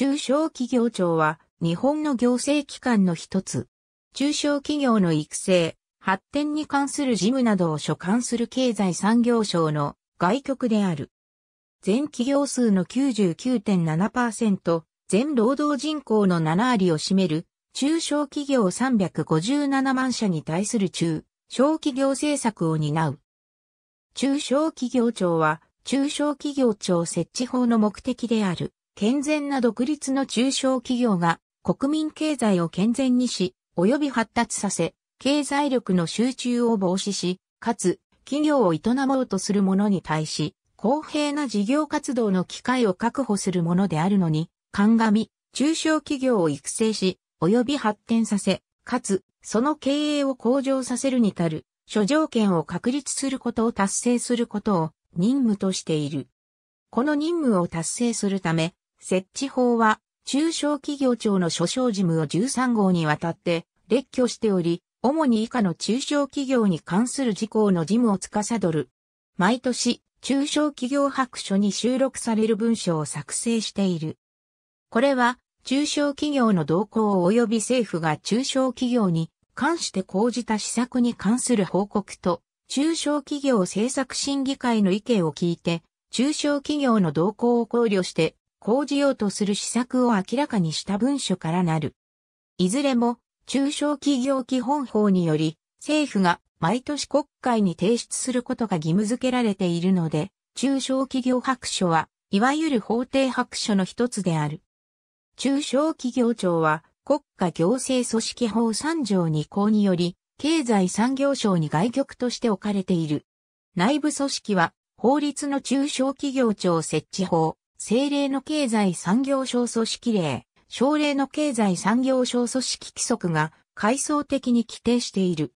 中小企業庁は日本の行政機関の一つ。中小企業の育成、発展に関する事務などを所管する経済産業省の外局である。全企業数の99.7%、全労働人口の7割を占める中小企業357万社に対する中小企業政策を担う。中小企業庁は中小企業庁設置法の目的である。健全な独立の中小企業が国民経済を健全にし、及び発達させ、経済力の集中を防止し、かつ企業を営もうとする者に対し、公平な事業活動の機会を確保するものであるのに、鑑み、中小企業を育成し、及び発展させ、かつ、その経営を向上させるに足る、諸条件を確立することを達成することを任務としている。この任務を達成するため、設置法は、中小企業庁の所掌事務を13号にわたって列挙しており、主に以下の中小企業に関する事項の事務を司る。毎年、中小企業白書に収録される文書を作成している。これは、中小企業の動向及び政府が中小企業に関して講じた施策に関する報告と、中小企業政策審議会の意見を聞いて、中小企業の動向を考慮して講じようとする施策を明らかにした文書からなる。いずれも、中小企業基本法により、政府が毎年国会に提出することが義務付けられているので、中小企業白書は、いわゆる法定白書の一つである。中小企業庁は、国家行政組織法3条2項により、経済産業省に外局として置かれている。内部組織は、法律の中小企業庁設置法、政令の経済産業省組織令、省令の経済産業省組織規則が階層的に規定している。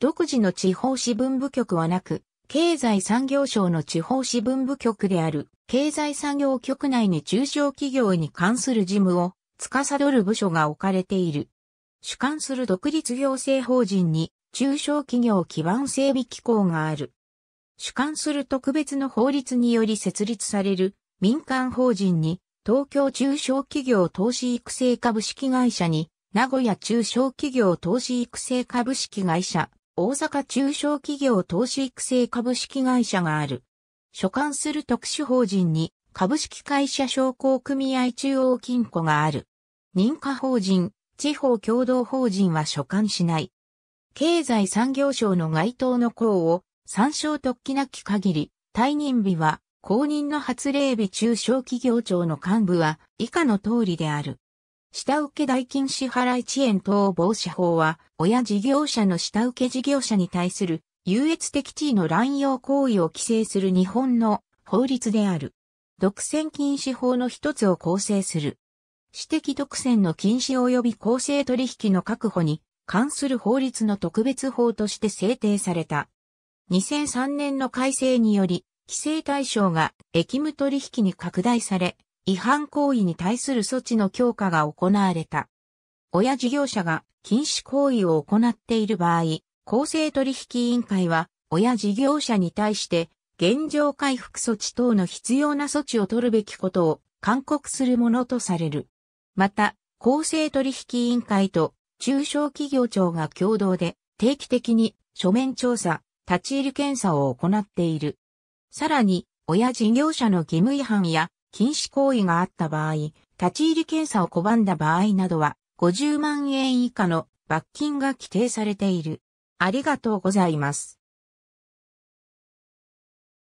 独自の地方支分部局はなく、経済産業省の地方支分部局である、経済産業局内に中小企業に関する事務を司る部署が置かれている。主管する独立行政法人に中小企業基盤整備機構がある。主管する特別の法律により設立される民間法人に、東京中小企業投資育成株式会社に、名古屋中小企業投資育成株式会社、大阪中小企業投資育成株式会社がある。所管する特殊法人に、株式会社商工組合中央金庫がある。認可法人、地方共同法人は所管しない。経済産業省の該当の項を参照特記なき限り、退任日は公認の発令日中小企業庁の幹部は以下の通りである。下請け代金支払い遅延等防止法は、親事業者の下請け事業者に対する優越的地位の乱用行為を規制する日本の法律である。独占禁止法の一つを構成する。私的独占の禁止及び公正取引の確保に関する法律の特別法として制定された。2003年の改正により、規制対象が駅務取引に拡大され、違反行為に対する措置の強化が行われた。親事業者が禁止行為を行っている場合、公正取引委員会は、親事業者に対して、現状回復措置等の必要な措置を取るべきことを勧告するものとされる。また、公正取引委員会と中小企業庁が共同で定期的に書面調査、立ち入り検査を行っている。さらに、親事業者の義務違反や禁止行為があった場合、立ち入り検査を拒んだ場合などは、50万円以下の罰金が規定されている。ありがとうございます。